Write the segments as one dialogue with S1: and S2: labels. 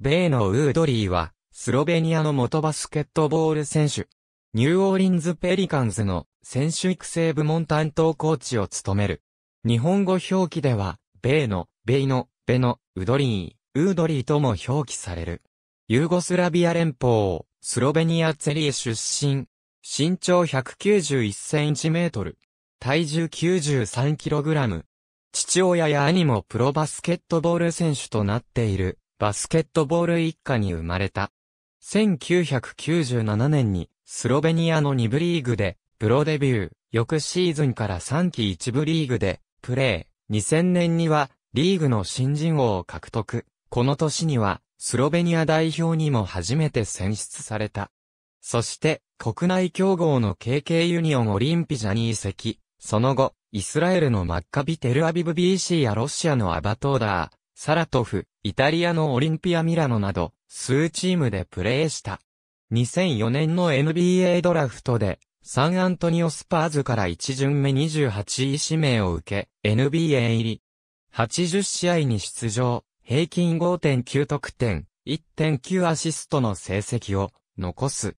S1: ベイのウードリーは、スロベニアの元バスケットボール選手。ニューオーリンズ・ペリカンズの選手育成部門担当コーチを務める。日本語表記では、ベイの、ベイの、ベの、ウドリー、ウードリーとも表記される。ユーゴスラビア連邦、スロベニアツェリー出身。身長191センチメートル。体重93キログラム。父親や兄もプロバスケットボール選手となっている。バスケットボール一家に生まれた。1997年にスロベニアの2部リーグでプロデビュー、翌シーズンから3期1部リーグでプレー、2000年にはリーグの新人王を獲得。この年にはスロベニア代表にも初めて選出された。そして国内競合の KK ユニオンオリンピジャに移籍。その後、イスラエルのマッカビ・テルアビブ BC やロシアのアバトーダー、サラトフ、イタリアのオリンピア・ミラノなど、数チームでプレーした。2004年の NBA ドラフトで、サンアントニオスパーズから1巡目28位指名を受け、NBA 入り。80試合に出場、平均5.9得点、1.9アシストの成績を残す。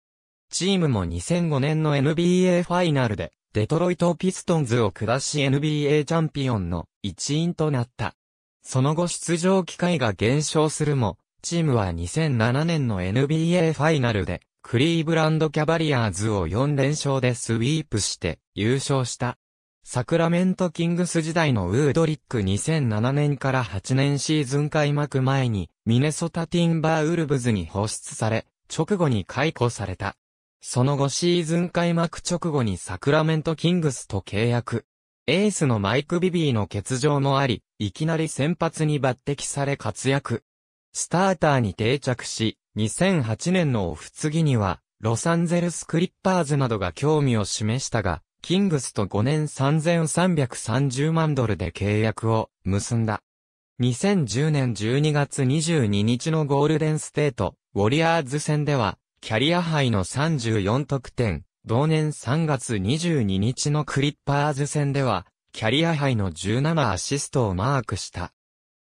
S1: チームも2005年の NBA ファイナルで、デトロイト・ピストンズを下し NBA チャンピオンの一員となった。その後出場機会が減少するも、チームは2007年の NBA ファイナルで、クリーブランドキャバリアーズを4連勝でスイープして優勝した。サクラメントキングス時代のウードリック2007年から8年シーズン開幕前にミネソタティンバーウルブズに放出され、直後に解雇された。その後シーズン開幕直後にサクラメントキングスと契約。エースのマイク・ビビーの欠場もあり、いきなり先発に抜擢され活躍。スターターに定着し、2008年のオフ次には、ロサンゼルスクリッパーズなどが興味を示したが、キングスと5年3330万ドルで契約を結んだ。2010年12月22日のゴールデンステート、ウォリアーズ戦では、キャリア杯の34得点、同年3月22日のクリッパーズ戦では、キャリア杯の17アシストをマークした。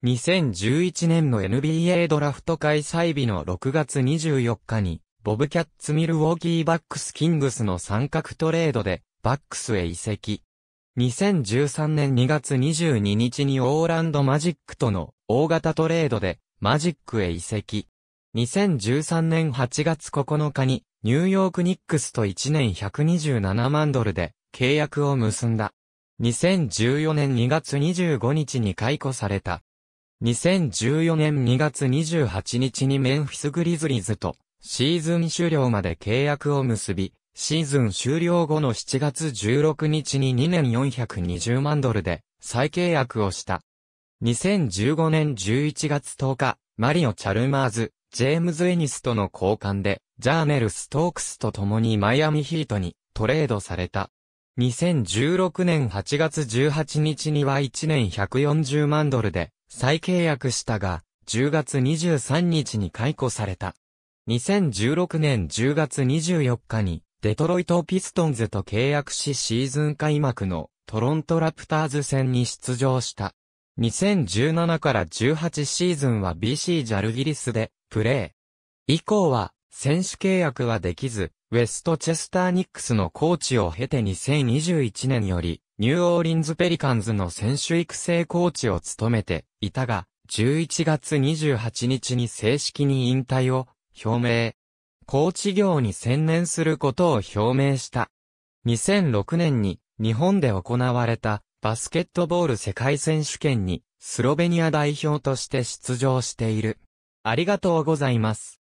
S1: 2011年の NBA ドラフト開催日の6月24日に、ボブキャッツミルウォーキーバックスキングスの三角トレードで、バックスへ移籍。2013年2月22日にオーランドマジックとの大型トレードで、マジックへ移籍。2013年8月9日に、ニューヨークニックスと1年127万ドルで契約を結んだ。2014年2月25日に解雇された。2014年2月28日にメンフィスグリズリーズとシーズン終了まで契約を結び、シーズン終了後の7月16日に2年420万ドルで再契約をした。2015年11月10日、マリオ・チャルマーズ、ジェームズ・エニスとの交換で、ジャーネル・ストークスと共にマイアミヒートにトレードされた。2016年8月18日には1年140万ドルで再契約したが、10月23日に解雇された。2016年10月24日にデトロイト・ピストンズと契約しシーズン開幕のトロント・ラプターズ戦に出場した。2017から18シーズンは BC ジャルギリスでプレー。以降は、選手契約はできず、ウェストチェスターニックスのコーチを経て2021年より、ニューオーリンズペリカンズの選手育成コーチを務めていたが、11月28日に正式に引退を表明。コーチ業に専念することを表明した。2006年に日本で行われたバスケットボール世界選手権にスロベニア代表として出場している。ありがとうございます。